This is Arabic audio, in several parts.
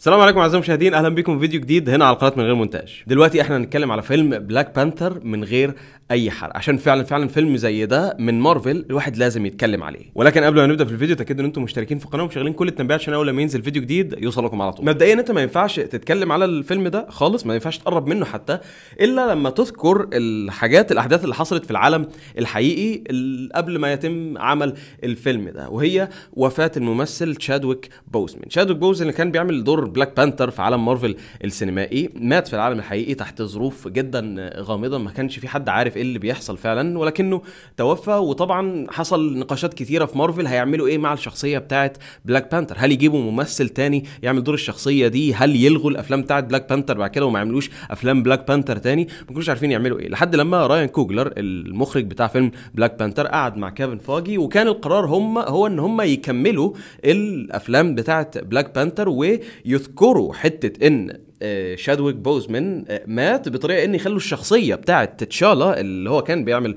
السلام عليكم اعزائي المشاهدين اهلا بكم في فيديو جديد هنا على قناه من غير مونتاج دلوقتي احنا هنتكلم على فيلم بلاك بانثر من غير اي حرق عشان فعلا فعلا فيلم زي ده من مارفل الواحد لازم يتكلم عليه ولكن قبل ما نبدا في الفيديو تاكدوا ان انتم مشتركين في القناه ومشغلين كل التنبيهات عشان اول لما ينزل فيديو جديد يوصلكم على طول مبدئيا انت ما ينفعش تتكلم على الفيلم ده خالص ما ينفعش تقرب منه حتى الا لما تذكر الحاجات الاحداث اللي حصلت في العالم الحقيقي قبل ما يتم عمل الفيلم ده وهي وفاه الممثل تشادويك بوزمان تشادويك بوزمن اللي كان بيعمل دور بلاك بانثر في عالم مارفل السينمائي مات في العالم الحقيقي تحت ظروف جدا غامضه ما كانش في حد عارف ايه اللي بيحصل فعلا ولكنه توفى وطبعا حصل نقاشات كثيره في مارفل هيعملوا ايه مع الشخصيه بتاعه بلاك بانثر هل يجيبوا ممثل تاني يعمل دور الشخصيه دي هل يلغوا الافلام بتاعه بلاك بانثر بعد كده وما يعملوش افلام بلاك بانثر تاني ما كانوش عارفين يعملوا ايه لحد لما رايان كوجلر المخرج بتاع فيلم بلاك بانثر قعد مع كيفن فاجي وكان القرار هم هو ان هم يكملوا الافلام بتاعه بلاك بانثر ويو يذكروا حته ان آه، شادويك بوزمان آه، مات بطريقه ان يخلوا الشخصيه بتاعه تشالا اللي هو كان بيعمل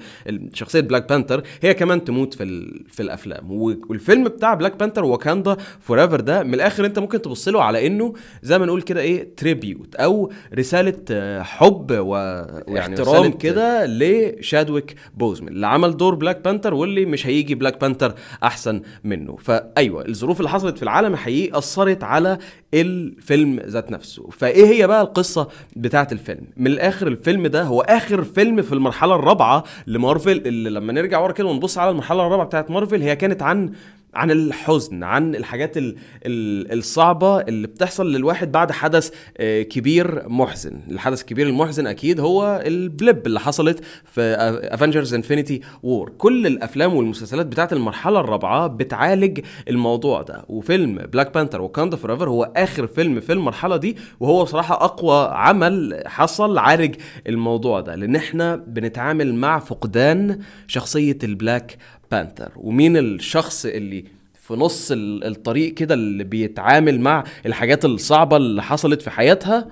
شخصيه بلاك بانثر هي كمان تموت في في الافلام والفيلم بتاع بلاك بانثر واكاندا فور ايفر ده من الاخر انت ممكن تبص له على انه زي ما نقول كده ايه تريبيوت او رساله آه، حب واحترام يعني كده لشادويك بوزمان اللي عمل دور بلاك بانثر واللي مش هيجي بلاك بانثر احسن منه فايوه الظروف اللي حصلت في العالم حقيقي اثرت على الفيلم ذات نفسه ف فايه هي بقى القصه بتاعت الفيلم من الاخر الفيلم ده هو اخر فيلم في المرحله الرابعه لمارفل اللي لما نرجع ورا كده ونبص على المرحله الرابعه بتاعت مارفل هي كانت عن عن الحزن عن الحاجات الصعبة اللي بتحصل للواحد بعد حدث آه، كبير محزن الحدث الكبير المحزن أكيد هو البلب اللي حصلت في افنجرز انفينيتي وور كل الأفلام والمسلسلات بتاعت المرحلة الرابعة بتعالج الموضوع ده وفيلم بلاك بانثر وكاندا فور هو آخر فيلم في المرحلة دي وهو صراحة أقوى عمل حصل عالج الموضوع ده لأن احنا بنتعامل مع فقدان شخصية البلاك بانثر ومين الشخص اللي في نص الطريق كده اللي بيتعامل مع الحاجات الصعبه اللي حصلت في حياتها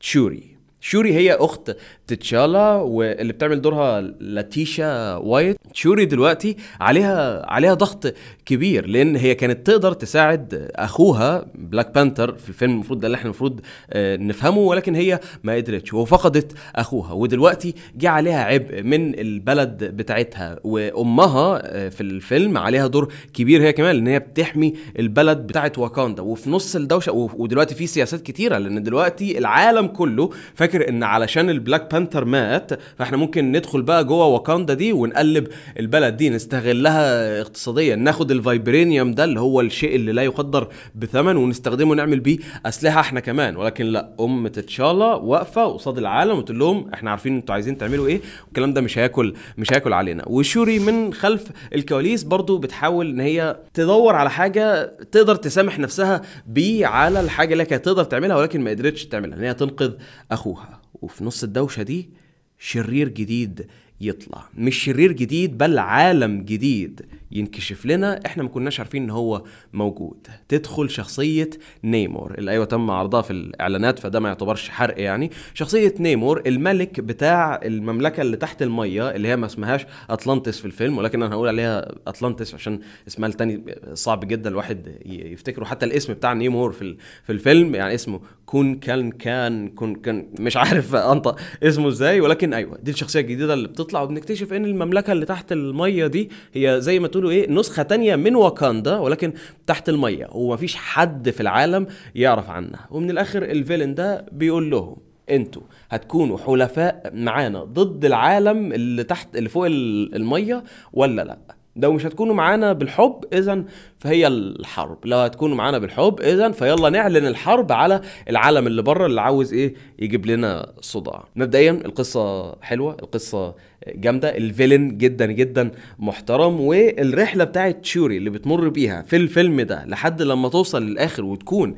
تشوري شوري هي اخت تتشالا واللي بتعمل دورها لاتيشا وايت شوري دلوقتي عليها عليها ضغط كبير لان هي كانت تقدر تساعد اخوها بلاك بانثر في الفيلم المفروض ده اللي احنا المفروض آه، نفهمه ولكن هي ما قدرتش وفقدت اخوها ودلوقتي جه عليها عبء من البلد بتاعتها وامها آه، في الفيلم عليها دور كبير هي كمان لان هي بتحمي البلد بتاعت واكاندا وفي نص الدوشه ودلوقتي في سياسات كتيره لان دلوقتي العالم كله فاكر ان علشان البلاك بانثر مات فاحنا ممكن ندخل بقى جوه واكاندا دي ونقلب البلد دي نستغلها اقتصاديا ناخد الفايبرينيوم ده اللي هو الشيء اللي لا يقدر بثمن ونستخدمه نعمل بيه اسلحه احنا كمان ولكن لا ام تتشالا واقفه قصاد العالم وتقول لهم احنا عارفين انتوا عايزين تعملوا ايه والكلام ده مش هياكل مش هياكل علينا وشوري من خلف الكواليس برضو بتحاول ان هي تدور على حاجه تقدر تسامح نفسها بيه على الحاجه اللي كانت تقدر تعملها ولكن ما قدرتش تعملها ان هي تنقذ اخوها وفي نص الدوشه دي شرير جديد يطلع مش شرير جديد بل عالم جديد ينكشف لنا احنا ما كناش عارفين ان هو موجود تدخل شخصيه نيمور اللي ايوه تم عرضها في الاعلانات فده ما يعتبرش حرق يعني شخصيه نيمور الملك بتاع المملكه اللي تحت الميه اللي هي ما اسمهاش اطلانتس في الفيلم ولكن انا هقول عليها اطلانتس عشان اسمها التاني صعب جدا الواحد يفتكره حتى الاسم بتاع نيمور في في الفيلم يعني اسمه كون كان كان كون كان مش عارف انطق اسمه ازاي ولكن ايوه دي الشخصيه الجديده اللي بتطلع بتطلع وبنكتشف ان المملكه اللي تحت الميه دي هي زي ما تقولوا ايه نسخه تانية من واكاندا ولكن تحت الميه ومفيش حد في العالم يعرف عنها ومن الاخر الفيلن ده بيقول لهم انتوا هتكونوا حلفاء معانا ضد العالم اللي تحت اللي فوق الميه ولا لا لو مش هتكونوا معانا بالحب اذا فهي الحرب لو هتكونوا معانا بالحب اذا فيلا نعلن الحرب على العالم اللي بره اللي عاوز ايه يجيب لنا صداع مبدئيا القصه حلوه القصه جامده الفيلن جدا جدا محترم والرحله بتاعت شوري اللي بتمر بيها في الفيلم ده لحد لما توصل للاخر وتكون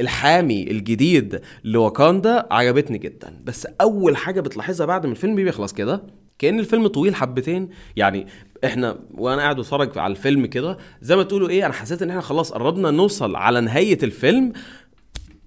الحامي الجديد لواكاندا عجبتني جدا بس اول حاجه بتلاحظها بعد ما الفيلم بيخلص كده كان الفيلم طويل حبتين يعني احنا وانا قاعد بتفرج على الفيلم كده زي ما تقولوا ايه انا حسيت ان احنا خلاص قربنا نوصل على نهايه الفيلم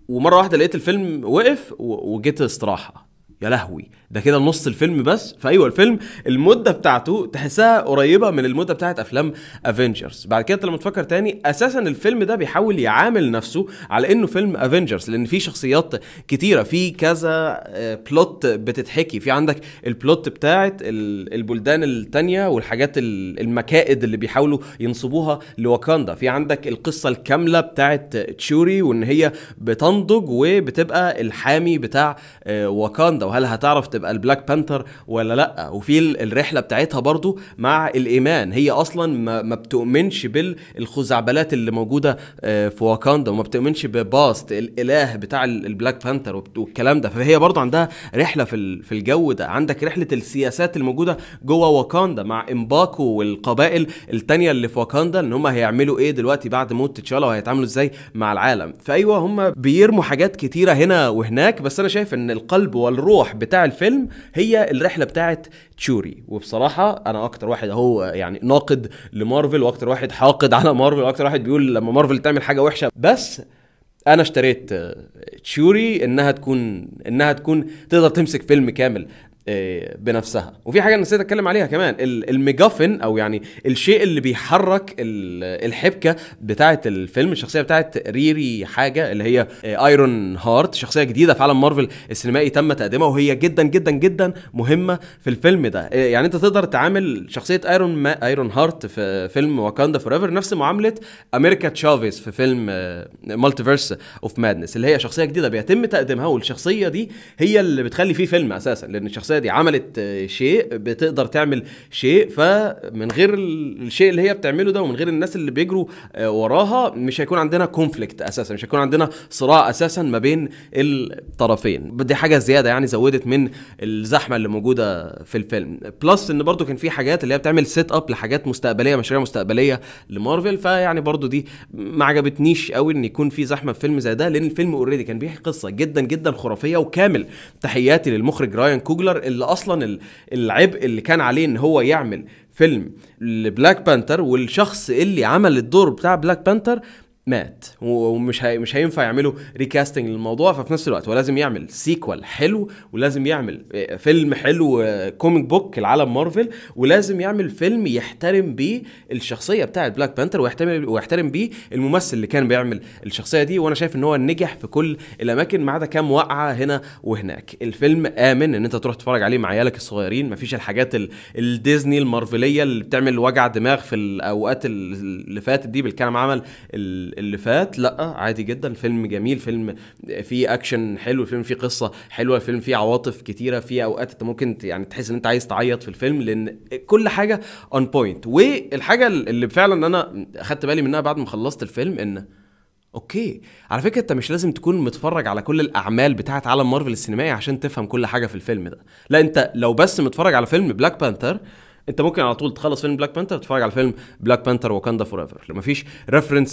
ومره واحده لقيت الفيلم وقف وجيت استراحه يا لهوي ده كده نص الفيلم بس فايوه الفيلم المده بتاعته تحسها قريبه من المده بتاعت افلام افنجرز بعد كده لما تفكر تاني اساسا الفيلم ده بيحاول يعامل نفسه على انه فيلم افنجرز لان في شخصيات كتيره في كذا بلوت آه، بتتحكي في عندك البلوت بتاعت البلدان التانية والحاجات المكائد اللي بيحاولوا ينصبوها لواكاندا في عندك القصه الكامله بتاعت تشوري وان هي بتنضج وبتبقى الحامي بتاع آه، واكاندا وهل هتعرف تبقى البلاك بانثر ولا لا وفي الرحله بتاعتها برضو مع الايمان هي اصلا ما, ما بتؤمنش بالخزعبلات اللي موجوده آه، في واكاندا وما بتؤمنش بباست الاله بتاع البلاك بانثر والكلام ده فهي برضو عندها رحله في في الجو ده عندك رحله السياسات الموجوده جوه واكاندا مع امباكو والقبائل التانيه اللي في واكاندا ان هم هيعملوا ايه دلوقتي بعد موت تشالا وهيتعاملوا ازاي مع العالم فايوه هم بيرموا حاجات كتيره هنا وهناك بس انا شايف ان القلب والروح الروح بتاع الفيلم هي الرحله بتاعت تشوري وبصراحه انا اكتر واحد اهو يعني ناقد لمارفل واكتر واحد حاقد على مارفل واكتر واحد بيقول لما مارفل تعمل حاجه وحشه بس انا اشتريت آه، تشوري انها تكون انها تكون تقدر تمسك فيلم كامل آه، بنفسها وفي حاجه نسيت اتكلم عليها كمان الميجافن او يعني الشيء اللي بيحرك الحبكه بتاعه الفيلم الشخصيه بتاعه ريري حاجه اللي هي ايرون آه، هارت شخصيه جديده في عالم مارفل السينمائي تم تقديمها وهي جدا جدا جدا مهمه في الفيلم ده آه، يعني انت تقدر تعامل شخصيه ايرون ما ايرون هارت في فيلم واكاندا فور ايفر نفس معامله امريكا تشافيز في فيلم مالتيفيرس اوف مادنس اللي هي شخصيه جديده بيتم تقديمها والشخصيه دي هي اللي بتخلي فيه فيلم اساسا لان الشخصيه الشخصيه دي عملت آه، شيء بتقدر تعمل شيء فمن غير الشيء اللي هي بتعمله ده ومن غير الناس اللي بيجروا آه، وراها مش هيكون عندنا كونفليكت اساسا مش هيكون عندنا صراع اساسا ما بين الطرفين دي حاجه زياده يعني زودت من الزحمه اللي موجوده في الفيلم بلس ان برضو كان في حاجات اللي هي بتعمل سيت اب لحاجات مستقبليه مشاريع مستقبليه لمارفل فيعني برضو دي ما عجبتنيش قوي ان يكون في زحمه في فيلم زي ده لان الفيلم اوريدي كان بيحكي قصه جدا جدا خرافيه وكامل تحياتي للمخرج رايان كوجلر اللي اصلا العبء اللي كان عليه ان هو يعمل فيلم لبلاك بانتر والشخص اللي عمل الدور بتاع بلاك بانتر مات ومش هي... مش هينفع يعملوا ريكاستنج للموضوع ففي نفس الوقت هو لازم يعمل سيكوال حلو ولازم يعمل آه، فيلم حلو كوميك آه، بوك لعالم مارفل ولازم يعمل فيلم يحترم بيه الشخصيه بتاعه بلاك بانثر ويحترم ويحترم بيه الممثل اللي كان بيعمل الشخصيه دي وانا شايف ان هو نجح في كل الاماكن ما عدا كام وقعه هنا وهناك الفيلم امن ان انت تروح تتفرج عليه مع عيالك الصغيرين مفيش الحاجات ال... الديزني المارفليه اللي بتعمل وجع دماغ في الاوقات اللي فاتت دي بالكلام عمل اللي فات لا عادي جدا فيلم جميل فيلم فيه اكشن حلو فيلم فيه قصه حلوه فيلم فيه عواطف كتيره فيه اوقات انت ممكن يعني تحس ان انت عايز تعيط في الفيلم لان كل حاجه اون بوينت والحاجه اللي فعلا انا اخدت بالي منها بعد ما خلصت الفيلم ان اوكي على فكره انت مش لازم تكون متفرج على كل الاعمال بتاعه عالم مارفل السينمائي عشان تفهم كل حاجه في الفيلم ده لا انت لو بس متفرج على فيلم بلاك بانثر انت ممكن على طول تخلص فيلم بلاك بانثر تتفرج على فيلم بلاك بانثر وكاندا فور ايفر مفيش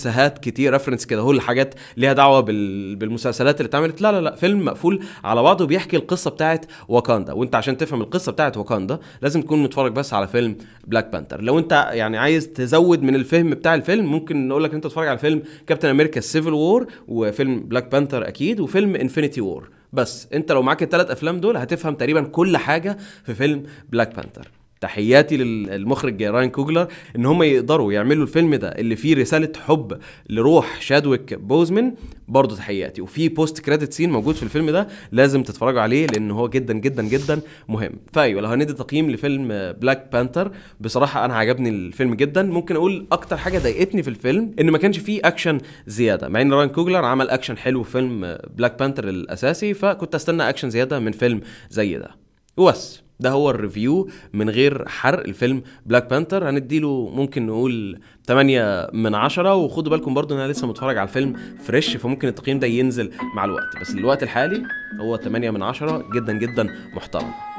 هات كتير ريفرنس كده هو الحاجات ليها دعوه بال... بالمسلسلات اللي اتعملت لا لا لا فيلم مقفول على بعضه بيحكي القصه بتاعت واكاندا وانت عشان تفهم القصه بتاعت واكاندا لازم تكون متفرج بس على فيلم بلاك بانثر لو انت يعني عايز تزود من الفهم بتاع الفيلم ممكن نقول لك انت تتفرج على فيلم كابتن امريكا سيفل وور وفيلم بلاك بانثر اكيد وفيلم انفينيتي وور بس انت لو معاك الثلاث افلام دول هتفهم تقريبا كل حاجه في فيلم بلاك بانثر تحياتي للمخرج راين كوجلر ان هم يقدروا يعملوا الفيلم ده اللي فيه رساله حب لروح شادويك بوزمن برضه تحياتي وفي بوست كريدت سين موجود في الفيلم ده لازم تتفرجوا عليه لان هو جدا جدا جدا مهم فايوه لو هندي تقييم لفيلم بلاك بانثر بصراحه انا عجبني الفيلم جدا ممكن اقول اكتر حاجه ضايقتني في الفيلم ان ما كانش فيه اكشن زياده مع ان راين كوجلر عمل اكشن حلو في فيلم بلاك بانثر الاساسي فكنت استنى اكشن زياده من فيلم زي ده وبس ده هو الريفيو من غير حرق الفيلم بلاك بانثر هنديله ممكن نقول 8 من 10 وخدوا بالكم برضو ان انا لسه متفرج على الفيلم فريش فممكن التقييم ده ينزل مع الوقت بس الوقت الحالي هو 8 من 10 جدا جدا محترم